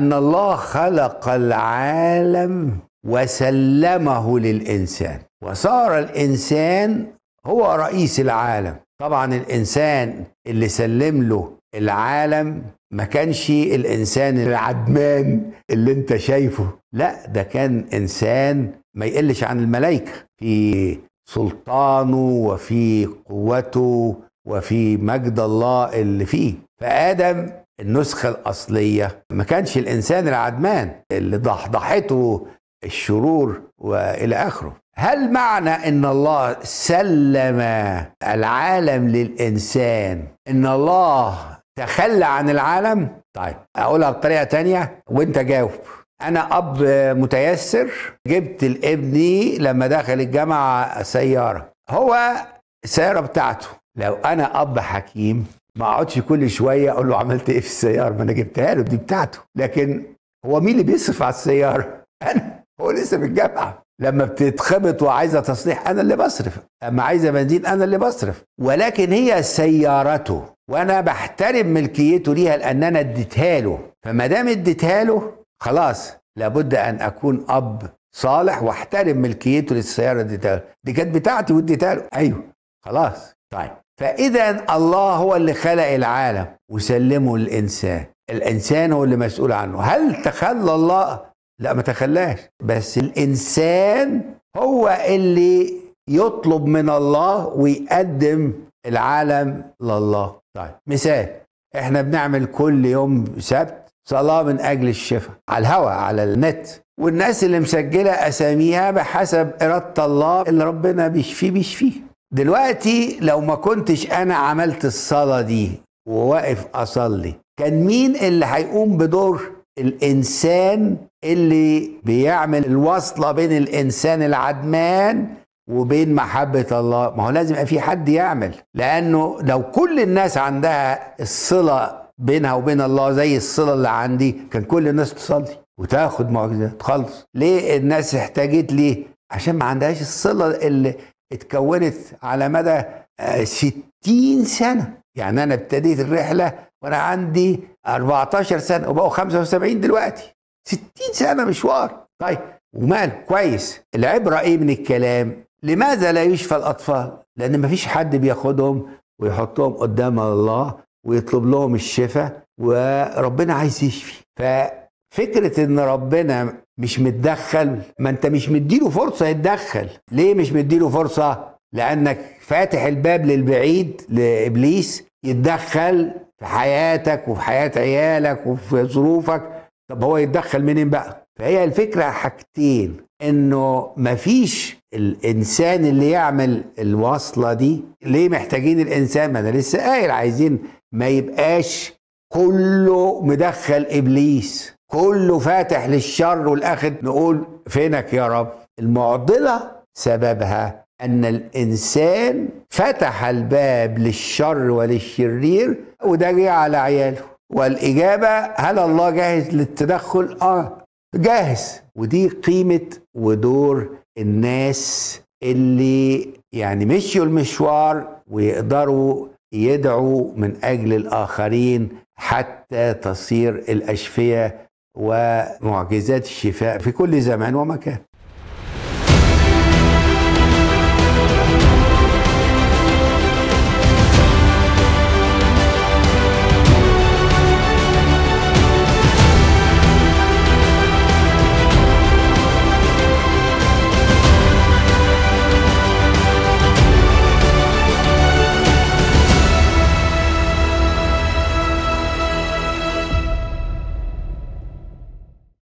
ان الله خلق العالم وسلمه للانسان وصار الانسان هو رئيس العالم طبعا الانسان اللي سلم له العالم ما كانش الانسان العدمان اللي انت شايفه لا ده كان انسان ما يقلش عن الملائكه في سلطانه وفي قوته وفي مجد الله اللي فيه فادم النسخه الاصليه ما كانش الانسان العدمان اللي ضحضحته الشرور والى اخره هل معنى ان الله سلم العالم للانسان ان الله تخلى عن العالم طيب اقولها بطريقه تانية وانت جاوب انا اب متيسر جبت لابني لما دخل الجامعه سياره هو السياره بتاعته لو انا اب حكيم ما اقعدش كل شويه اقول له عملت ايه في السياره ما انا جبتها له دي بتاعته لكن هو مين اللي بيصرف على السياره انا هو لسه في الجامعه لما بتتخبط وعايزه تصليح انا اللي بصرف اما عايزه بنزين انا اللي بصرف ولكن هي سيارته وانا بحترم ملكيته ليها لان انا اديتها له فما دام اديتها له خلاص لابد ان اكون اب صالح واحترم ملكيته للسياره دي دي كانت بتاعتي واديتها له ايوه خلاص طيب فإذا الله هو اللي خلق العالم وسلمه للإنسان الإنسان هو اللي مسؤول عنه هل تخلى الله؟ لا ما تخلاش بس الإنسان هو اللي يطلب من الله ويقدم العالم لله طيب مثال احنا بنعمل كل يوم سبت صلاة من أجل الشفاء على الهواء على النت والناس اللي مسجلة أساميها بحسب إرادة الله اللي ربنا بيشفيه بيشفيه دلوقتي لو ما كنتش انا عملت الصلاه دي وواقف اصلي كان مين اللي هيقوم بدور الانسان اللي بيعمل الوصله بين الانسان العدمان وبين محبه الله ما هو لازم يبقى في حد يعمل لانه لو كل الناس عندها الصله بينها وبين الله زي الصله اللي عندي كان كل الناس تصلي وتاخد معجزات تخلص ليه الناس احتاجت ليه عشان ما عندهاش الصله اللي اتكونت على مدى 60 آه، سنه يعني انا ابتديت الرحله وانا عندي 14 سنه وبقوا 75 دلوقتي 60 سنه مشوار طيب ومال كويس العبره ايه من الكلام لماذا لا يشفى الاطفال لان مفيش حد بياخدهم ويحطهم قدام الله ويطلب لهم الشفاء وربنا عايز يشفي ف فكرة ان ربنا مش متدخل ما انت مش مديله فرصة يتدخل ليه مش مديله فرصة لانك فاتح الباب للبعيد لابليس يتدخل في حياتك وفي حياة عيالك وفي ظروفك طب هو يتدخل منين بقى فهي الفكرة حاجتين انه مفيش الانسان اللي يعمل الوصلة دي ليه محتاجين الانسان ما انا لسه قايل عايزين ما يبقاش كله مدخل ابليس كله فاتح للشر والاخد نقول فينك يا رب المعضله سببها ان الانسان فتح الباب للشر وللشرير وده جه على عياله والاجابه هل الله جاهز للتدخل اه جاهز ودي قيمه ودور الناس اللي يعني مشوا المشوار ويقدروا يدعوا من اجل الاخرين حتى تصير الاشفيه ومعجزات الشفاء في كل زمان ومكان